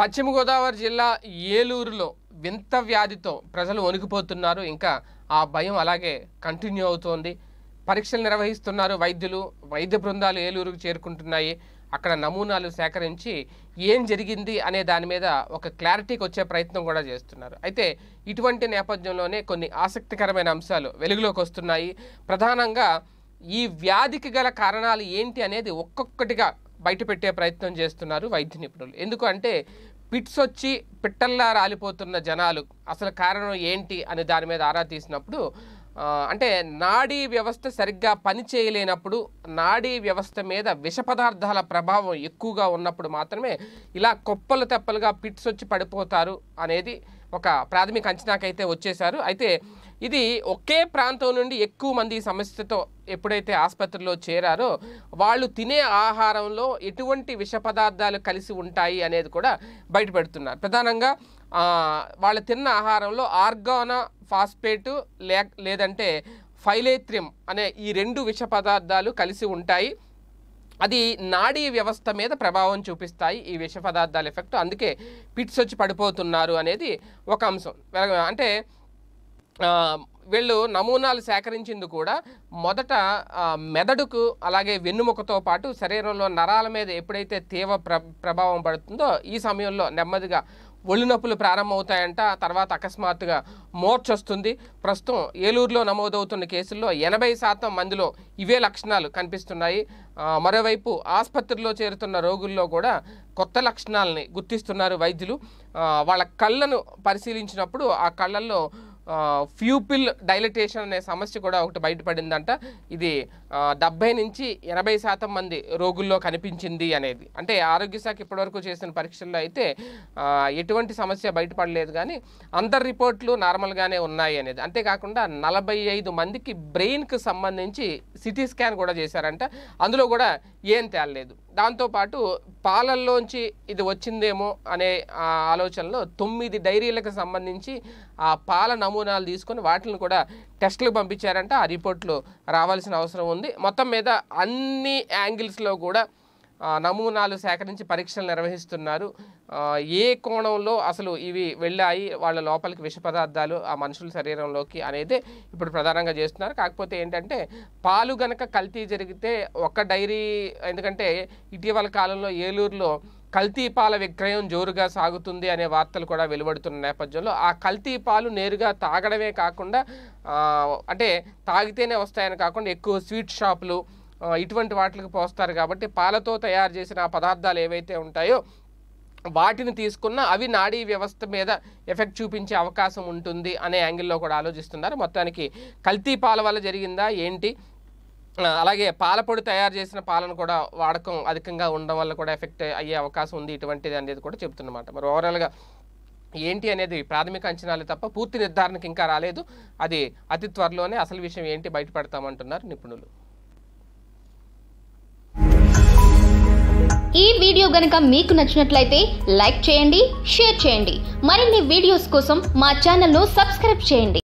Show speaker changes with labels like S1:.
S1: పశ్చిమ గోదావరి జిల్లా ఏలూరులో వింత వ్యాధితో ప్రజలు వణికిపోతున్నారు ఇంకా ఆ భయం అలాగే కంటిన్యూ అవుతోంది పరీక్షలు నిర్వహిస్తున్నారు వైద్యులు వైద్య బృందాలు ఏలూరుకు చేరుకుంటున్నాయి అక్కడ నమూనాలు సేకరించి ఏం జరిగింది అనే దాని మీద ఒక క్లారిటీకి వచ్చే ప్రయత్నం కూడా చేస్తున్నారు అయితే ఇటువంటి నేపథ్యంలోనే కొన్ని ఆసక్తికరమైన అంశాలు వెలుగులోకి వస్తున్నాయి ప్రధానంగా ఈ వ్యాధికి గల కారణాలు ఏంటి అనేది ఒక్కొక్కటిగా బయటపెట్టే ప్రయత్నం చేస్తున్నారు వైద్య నిపుణులు ఎందుకంటే పిట్స్ వచ్చి పిట్టల్లా రాలిపోతున్న జనాలు అసలు కారణం ఏంటి అని దాని మీద ఆరా తీసినప్పుడు అంటే నాడీ వ్యవస్థ సరిగ్గా పని చేయలేనప్పుడు నాడీ వ్యవస్థ మీద విష పదార్థాల ప్రభావం ఎక్కువగా ఉన్నప్పుడు మాత్రమే ఇలా కుప్పలు తెప్పలుగా పిట్స్ వచ్చి పడిపోతారు అనేది ఒక ప్రాథమిక అంచనాకైతే వచ్చేశారు అయితే ఇది ఒకే ప్రాంతం నుండి ఎక్కువ మంది ఈ సమస్యతో ఎప్పుడైతే ఆసుపత్రిలో చేరారో వాళ్ళు తినే ఆహారంలో ఎటువంటి విష పదార్థాలు కలిసి ఉంటాయి అనేది కూడా బయటపెడుతున్నారు ప్రధానంగా వాళ్ళు తిన్న ఆహారంలో ఆర్గాన ఫాస్ఫేటు లేదంటే ఫైలేత్రియం అనే ఈ రెండు విష పదార్థాలు కలిసి ఉంటాయి అది నాడీ వ్యవస్థ మీద ప్రభావం చూపిస్తాయి ఈ విష పదార్థాల ఎఫెక్ట్ అందుకే పిట్స్ వచ్చి పడిపోతున్నారు అనేది ఒక అంశం అంటే వీళ్ళు నమూనాలు సేకరించింది కూడా మొదట మెదడుకు అలాగే వెన్నుముకతో పాటు శరీరంలో నరాల మీద ఎప్పుడైతే తీవ్ర ప్రభావం పడుతుందో ఈ సమయంలో నెమ్మదిగా ఒళ్ళు నొప్పులు ప్రారంభమవుతాయంట తర్వాత అకస్మాత్తుగా మోర్చొస్తుంది ప్రస్తుతం ఏలూరులో నమోదవుతున్న కేసుల్లో ఎనభై శాతం మందిలో ఇవే లక్షణాలు కనిపిస్తున్నాయి మరోవైపు ఆసుపత్రిలో చేరుతున్న రోగుల్లో కూడా కొత్త లక్షణాలని గుర్తిస్తున్నారు వైద్యులు వాళ్ళ కళ్ళను పరిశీలించినప్పుడు ఆ కళ్ళల్లో ఫ్యూపిల్ డైలటేషన్ అనే సమస్య కూడా ఒకటి బయటపడిందంట ఇది డెబ్బై నుంచి ఎనభై శాతం మంది రోగుల్లో కనిపించింది అనేది అంటే ఆరోగ్య శాఖ ఇప్పటివరకు చేసిన పరీక్షల్లో అయితే ఎటువంటి సమస్య బయటపడలేదు కానీ అందరి రిపోర్ట్లు నార్మల్గానే ఉన్నాయి అనేది అంతేకాకుండా నలభై ఐదు మందికి బ్రెయిన్కి సంబంధించి సిటీ స్కాన్ కూడా చేశారంట అందులో కూడా ఏం తేలలేదు దాంతోపాటు పాలల్లోంచి ఇది వచ్చిందేమో అనే ఆలోచనలో తొమ్మిది డైరీలకు సంబంధించి ఆ పాల నమూ నమూనాలు తీసుకొని వాటిని కూడా టెస్టులకు పంపించారంటే ఆ రిపోర్ట్లు రావాల్సిన అవసరం ఉంది మొత్తం మీద అన్ని యాంగిల్స్లో కూడా నమూనాలు సేకరించి పరీక్షలు నిర్వహిస్తున్నారు ఏ కోణంలో అసలు ఇవి వెళ్ళాయి వాళ్ళ లోపలికి విష పదార్థాలు ఆ మనుషుల శరీరంలోకి అనేది ఇప్పుడు ప్రధానంగా చేస్తున్నారు కాకపోతే ఏంటంటే పాలు గనక కల్తీ జరిగితే ఒక్క డైరీ ఎందుకంటే ఇటీవల కాలంలో ఏలూరులో కల్తీపాల విక్రయం జోరుగా సాగుతుంది అనే వార్తలు కూడా వెలువడుతున్న నేపథ్యంలో ఆ కల్తీపాలు నేరుగా తాగడమే కాకుండా అంటే తాగితేనే వస్తాయని కాకుండా ఎక్కువ స్వీట్ షాపులు ఇటువంటి వాటికి పోస్తారు కాబట్టి పాలతో తయారు చేసిన పదార్థాలు ఏవైతే ఉంటాయో వాటిని తీసుకున్న అవి నాడీ వ్యవస్థ మీద ఎఫెక్ట్ చూపించే అవకాశం ఉంటుంది అనే యాంగిల్లో కూడా ఆలోచిస్తున్నారు మొత్తానికి కల్తీ పాల వల్ల జరిగిందా ఏంటి అలాగే పాలపొడి తయారు చేసిన పాలను కూడా వాడకం అధికంగా ఉండడం వల్ల కూడా ఎఫెక్ట్ అయ్యే అవకాశం ఉంది ఇటువంటిది అనేది కూడా చెప్తున్నమాట మరి ఓవరాల్గా ఏంటి అనేది ప్రాథమిక అంచనాలు తప్ప పూర్తి నిర్ధారణకి ఇంకా రాలేదు అది అతి త్వరలోనే అసలు విషయం ఏంటి బయటపడతామంటున్నారు నిపుణులు ఈ వీడియో గనుక మీకు నచ్చినట్లయితే లైక్ చేయండి షేర్ చేయండి మరిన్ని వీడియోస్ కోసం మా ఛానల్ను సబ్స్క్రైబ్ చేయండి